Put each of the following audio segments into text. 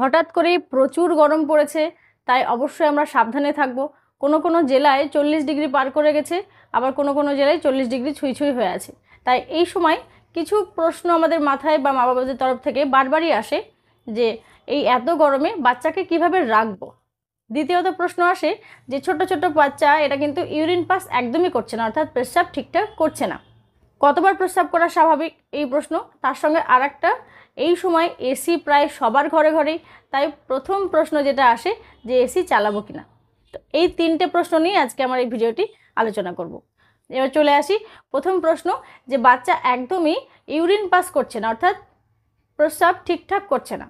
হঠাৎ করেই প্রচুর গরম পড়েছে তাই অবশ্যই আমরা সাবধানে থাকব কোনো কোনো জেলায় চল্লিশ ডিগ্রি পার করে গেছে আবার কোনো কোনো জেলায় চল্লিশ ডিগ্রি ছুঁই ছুঁই হয়ে আছে তাই এই সময় কিছু প্রশ্ন আমাদের মাথায় বা মা বাবাদের তরফ থেকে বারবারই আসে যে এই এত গরমে বাচ্চাকে কিভাবে রাখবো দ্বিতীয়ত প্রশ্ন আসে যে ছোট ছোট বাচ্চা এটা কিন্তু ইউরিন পাস একদমই করছে না অর্থাৎ প্রস্রাব ঠিকঠাক করছে না কতবার প্রস্রাব করা স্বাভাবিক এই প্রশ্ন তার সঙ্গে আর একটা এই সময় এসি প্রায় সবার ঘরে ঘরেই তাই প্রথম প্রশ্ন যেটা আসে যে এসি চালাবো কিনা তো এই তিনটে প্রশ্ন নিয়ে আজকে আমার এই ভিডিওটি আলোচনা করব। এবার চলে আসি প্রথম প্রশ্ন যে বাচ্চা একদমই ইউরিন পাস করছে না অর্থাৎ প্রস্রাব ঠিকঠাক করছে না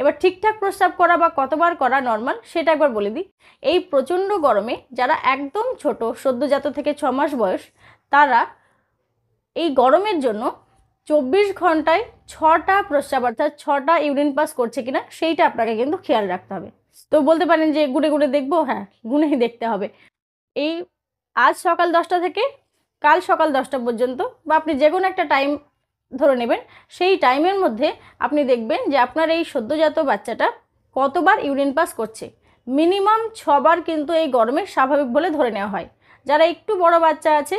এবার ঠিকঠাক প্রস্রাব করা বা কতবার করা নর্মাল সেটা একবার বলে দিই এই প্রচণ্ড গরমে যারা একদম ছোট সদ্যজাত থেকে ছ মাস বয়স তারা এই গরমের জন্য চব্বিশ ঘন্টায় ছটা প্রস্রাব অর্থাৎ ছটা ইউরিন পাস করছে কিনা সেইটা আপনাকে কিন্তু খেয়াল রাখতে হবে তো বলতে পারেন যে গুনে গুনে দেখবো হ্যাঁ গুনেই দেখতে হবে এই আজ সকাল দশটা থেকে কাল সকাল দশটা পর্যন্ত বা আপনি যে কোনো একটা টাইম ধরে নেবেন সেই টাইমের মধ্যে আপনি দেখবেন যে আপনার এই সদ্যজাত বাচ্চাটা কতবার ইউরিন পাস করছে মিনিমাম ছবার কিন্তু এই গরমে স্বাভাবিক বলে ধরে নেওয়া হয় যারা একটু বড় বাচ্চা আছে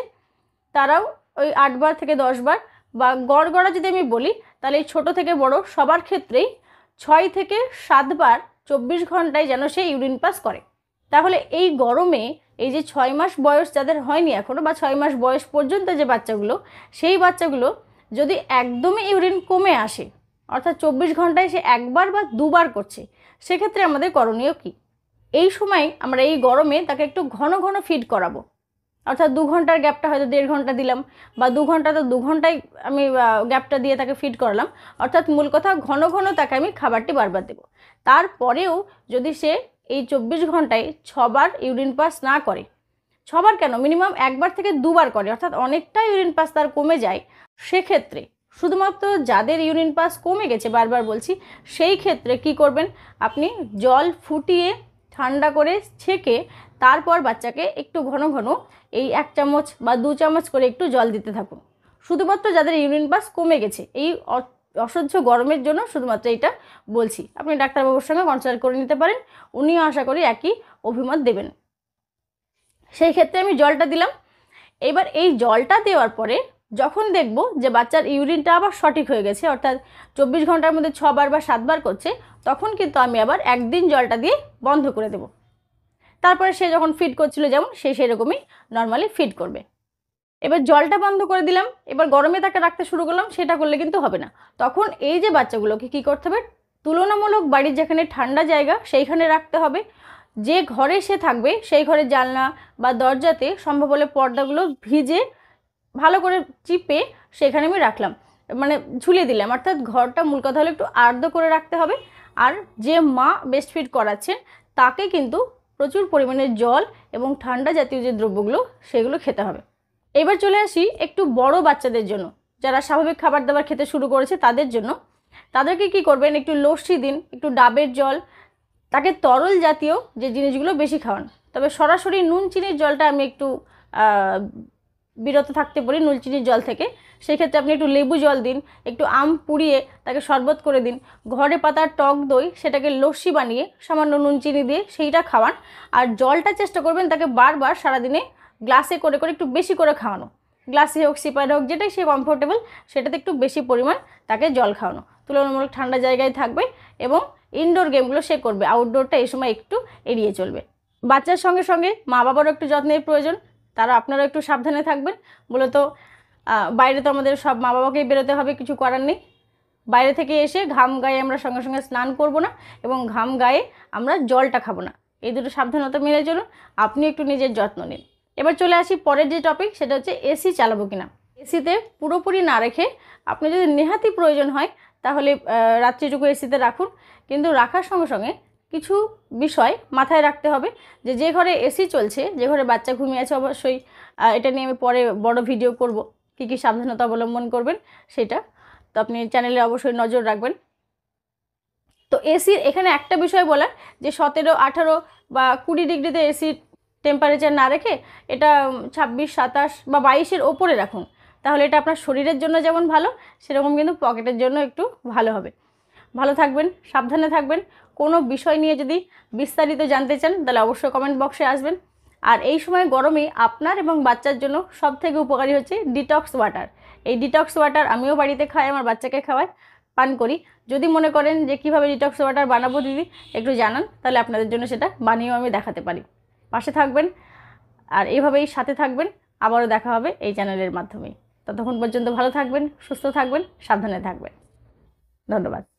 তারাও ওই আটবার থেকে দশবার বা গড়গড়া যদি আমি বলি তাহলে ছোট থেকে বড় সবার ক্ষেত্রেই ছয় থেকে সাতবার চব্বিশ ঘন্টায় যেন সে ইউরিন পাস করে তাহলে এই গরমে এই যে ছয় মাস বয়স যাদের হয়নি এখনও বা ছয় মাস বয়স পর্যন্ত যে বাচ্চাগুলো সেই বাচ্চাগুলো যদি একদমই ইউরিন কমে আসে অর্থাৎ চব্বিশ ঘন্টায় সে একবার বা দুবার করছে সেক্ষেত্রে আমাদের করণীয় কি এই সময় আমরা এই গরমে তাকে একটু ঘন ঘন ফিড করাবো অর্থাৎ দু ঘন্টার গ্যাপটা হয়তো দেড় ঘন্টা দিলাম বা দু ঘন্টা তো দু ঘন্টায় আমি গ্যাপটা দিয়ে তাকে ফিট করালাম অর্থাৎ মূল কথা ঘন ঘন তাকে আমি খাবারটি বারবার দেবো তারপরেও যদি সে এই চব্বিশ ঘন্টায় ছবার ইউরিন পাস না করে ছবার কেন মিনিমাম একবার থেকে দুবার করে অর্থাৎ অনেকটা ইউরিন পাস তার কমে যায় সেক্ষেত্রে শুধুমাত্র যাদের ইউরিন পাস কমে গেছে বারবার বলছি সেই ক্ষেত্রে কি করবেন আপনি জল ফুটিয়ে ঠান্ডা করে ছেঁকে তারপর বাচ্চাকে একটু ঘন ঘন এই এক চামচ বা দু চামচ করে একটু জল দিতে থাকুন শুধুমাত্র যাদের ইউরিন পাস কমে গেছে এই অসহ্য গরমের জন্য শুধুমাত্র এটা বলছি আপনি ডাক্তারবাবুর সঙ্গে কনসাল্ট করে নিতে পারেন উনিও আশা করি একই অভিমত দেবেন সেই ক্ষেত্রে আমি জলটা দিলাম এবার এই জলটা দেওয়ার পরে যখন দেখব যে বাচ্চার ইউরিনটা আবার সঠিক হয়ে গেছে অর্থাৎ চব্বিশ ঘন্টার মধ্যে ছবার বা সাতবার করছে তখন কিন্তু আমি আবার একদিন জলটা দিয়ে বন্ধ করে দেব তারপরে সে যখন ফিট করছিল যেমন সে সেরকমই নর্মালি ফিট করবে এবার জলটা বন্ধ করে দিলাম এবার গরমে তাকে রাখতে শুরু করলাম সেটা করলে কিন্তু হবে না তখন এই যে বাচ্চাগুলোকে কি করতে হবে তুলনামূলক বাড়ির যেখানে ঠান্ডা জায়গা সেইখানে রাখতে হবে যে ঘরে সে থাকবে সেই ঘরে জানলা বা দরজাতে সম্ভব হলে পর্দাগুলো ভিজে ভালো করে চিপে সেখানে আমি রাখলাম মানে ঝুলিয়ে দিলাম অর্থাৎ ঘরটা মূল কথা হলো একটু আর্দ্র করে রাখতে হবে আর যে মা বেস্ট ফিড করাচ্ছেন তাকে কিন্তু প্রচুর পরিমাণে জল এবং ঠান্ডা জাতীয় যে দ্রব্যগুলো সেগুলো খেতে হবে এবার চলে আসি একটু বড় বাচ্চাদের জন্য যারা স্বাভাবিক খাবার দাবার খেতে শুরু করেছে তাদের জন্য তাদেরকে কি করবেন একটু লস্যি দিন একটু ডাবের জল তাকে তরল জাতীয় যে জিনিসগুলো বেশি খাওয়ান তবে সরাসরি নুন চিনির জলটা আমি একটু বিরত থাকতে পারি নুলচিনির জল থেকে সেক্ষেত্রে আপনি একটু লেবু জল দিন একটু আম পুড়িয়ে তাকে শরবত করে দিন ঘরে পাতার টক দই সেটাকে লস্যি বানিয়ে সামান্য নুন চিনি দিয়ে সেইটা খাওয়ান আর জলটা চেষ্টা করবেন তাকে বারবার সারাদিনে গ্লাসে করে করে একটু বেশি করে খাওয়ানো গ্লাসে হোক সিপার হোক যেটাই সে কমফোর্টেবল সেটাতে একটু বেশি পরিমাণ তাকে জল খাওয়ানো তুলনামূলক ঠান্ডা জায়গায় থাকবে এবং ইনডোর গেমগুলো সে করবে আউটডোরটা এই সময় একটু এড়িয়ে চলবে বাচ্চার সঙ্গে সঙ্গে মা বাবারও একটু যত্নের প্রয়োজন তারা আপনারা একটু সাবধানে থাকবেন মূলত বাইরে তো আমাদের সব মা বাবাকেই বেরোতে হবে কিছু করার নেই বাইরে থেকে এসে ঘাম গায়ে আমরা সঙ্গে সঙ্গে স্নান করব না এবং ঘাম গায়ে আমরা জলটা খাবো না এই দুটো সাবধানতা মেনে চলুন আপনি একটু নিজের যত্ন নিন এবার চলে আসি পরের যে টপিক সেটা হচ্ছে এসি চালাবো কিনা এসিতে পুরোপুরি না রেখে আপনি যদি নেহাতি প্রয়োজন হয় তাহলে রাত্রিটুকু এসিতে রাখুন কিন্তু রাখার সঙ্গে সঙ্গে কিছু বিষয় মাথায় রাখতে হবে যে যে ঘরে এসি চলছে যে ঘরে বাচ্চা ঘুমিয়ে আছে অবশ্যই এটা নিয়ে আমি পরে বড় ভিডিও করব কী কী সাবধানতা অবলম্বন করবেন সেটা তো আপনি চ্যানেলে অবশ্যই নজর রাখবেন তো এসির এখানে একটা বিষয় বলার যে সতেরো আঠারো বা কুড়ি ডিগ্রিতে এসির টেম্পারেচার না রেখে এটা ছাব্বিশ সাতাশ বা বাইশের ওপরে রাখুন তাহলে এটা আপনার শরীরের জন্য যেমন ভালো সেরকম কিন্তু পকেটের জন্য একটু ভালো হবে ভালো থাকবেন সাবধানে থাকবেন কোনো বিষয় নিয়ে যদি বিস্তারিত জানতে চান তাহলে অবশ্যই কমেন্ট বক্সে আসবেন আর এই সময় গরমে আপনার এবং বাচ্চার জন্য সব থেকে উপকারী হচ্ছে ডিটক্স ওয়াটার এই ডিটক্স ওয়াটার আমিও বাড়িতে খাই আমার বাচ্চাকে খাওয়াই পান করি যদি মনে করেন যে কীভাবে ডিটক্স ওয়াটার বানাবো দিদি একটু জানান তাহলে আপনাদের জন্য সেটা বানিয়েও আমি দেখাতে পারি পাশে থাকবেন আর এভাবেই সাথে থাকবেন আবারও দেখা হবে এই চ্যানেলের মাধ্যমে ততক্ষণ পর্যন্ত ভালো থাকবেন সুস্থ থাকবেন সাবধানে থাকবেন ধন্যবাদ